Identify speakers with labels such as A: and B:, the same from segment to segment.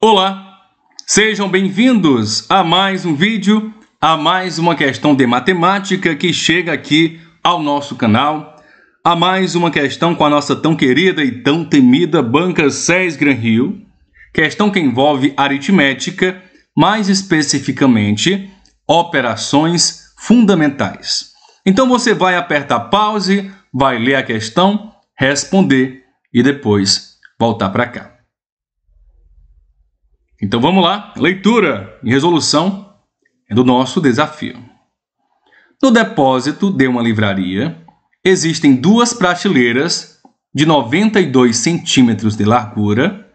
A: Olá, sejam bem-vindos a mais um vídeo, a mais uma questão de matemática que chega aqui ao nosso canal, a mais uma questão com a nossa tão querida e tão temida banca 6 Gran Rio, questão que envolve aritmética, mais especificamente operações fundamentais. Então você vai apertar pause, vai ler a questão, responder e depois voltar para cá. Então vamos lá, leitura e resolução é do nosso desafio. No depósito de uma livraria, existem duas prateleiras de 92 centímetros de largura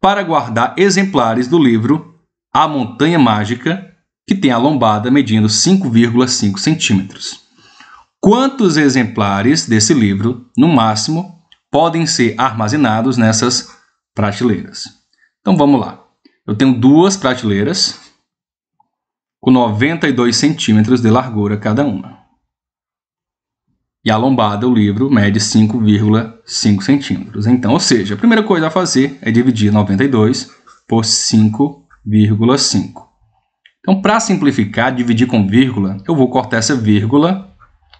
A: para guardar exemplares do livro A Montanha Mágica, que tem a lombada medindo 5,5 centímetros. Quantos exemplares desse livro, no máximo, podem ser armazenados nessas prateleiras? Então vamos lá. Eu tenho duas prateleiras com 92 centímetros de largura cada uma. E a lombada do livro mede 5,5 centímetros. Então, ou seja, a primeira coisa a fazer é dividir 92 por 5,5. Então, para simplificar, dividir com vírgula, eu vou cortar essa vírgula,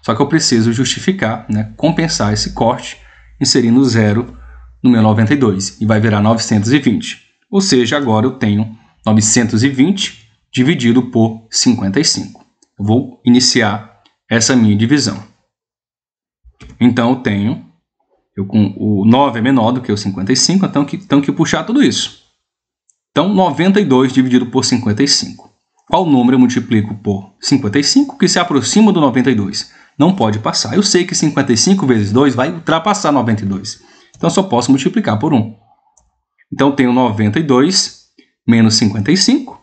A: só que eu preciso justificar, né, compensar esse corte, inserindo zero no meu 92, e vai virar 920 ou seja, agora eu tenho 920 dividido por 55. Eu vou iniciar essa minha divisão. Então, eu tenho eu com o 9 é menor do que o 55, então que, tenho que puxar tudo isso. Então, 92 dividido por 55. Qual número eu multiplico por 55 que se aproxima do 92? Não pode passar. Eu sei que 55 vezes 2 vai ultrapassar 92. Então, só posso multiplicar por 1. Então, tenho 92 menos 55.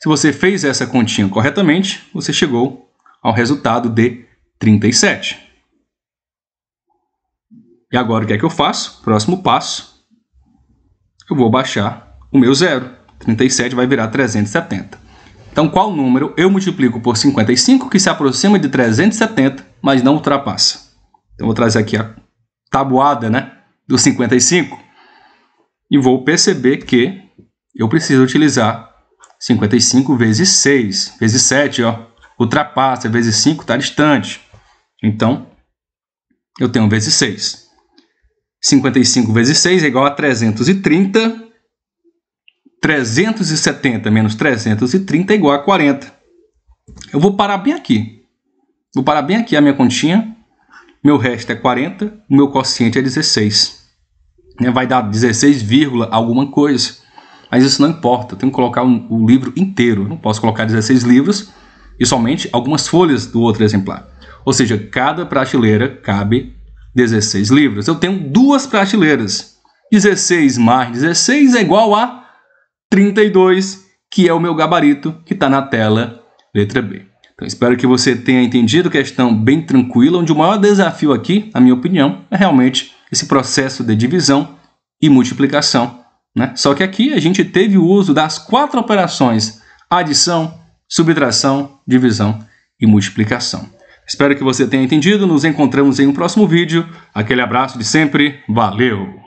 A: Se você fez essa continha corretamente, você chegou ao resultado de 37. E agora o que é que eu faço? Próximo passo, eu vou baixar o meu zero. 37 vai virar 370. Então, qual número eu multiplico por 55 que se aproxima de 370, mas não ultrapassa? Então, vou trazer aqui a tabuada né, do 55 e vou perceber que eu preciso utilizar 55 vezes 6, vezes 7, ó, ultrapassa, vezes 5 está distante. Então, eu tenho vezes 6. 55 vezes 6 é igual a 330. 370 menos 330 é igual a 40. Eu vou parar bem aqui. Vou parar bem aqui a minha continha. Meu resto é 40, o meu quociente é 16 né, vai dar 16, alguma coisa. Mas isso não importa, eu tenho que colocar o, livro inteiro. Eu não posso colocar 16 livros e somente algumas folhas do outro exemplar. Ou seja, cada prateleira cabe 16 livros. Eu tenho duas prateleiras. 16 mais 16 é igual a 32, que é o meu gabarito que está na tela letra B. Então espero que você tenha entendido a questão bem tranquila, onde o maior desafio aqui, na minha opinião, é realmente esse processo de divisão e multiplicação. Né? Só que aqui a gente teve o uso das quatro operações: adição, subtração, divisão e multiplicação. Espero que você tenha entendido. Nos encontramos em um próximo vídeo. Aquele abraço de sempre. Valeu!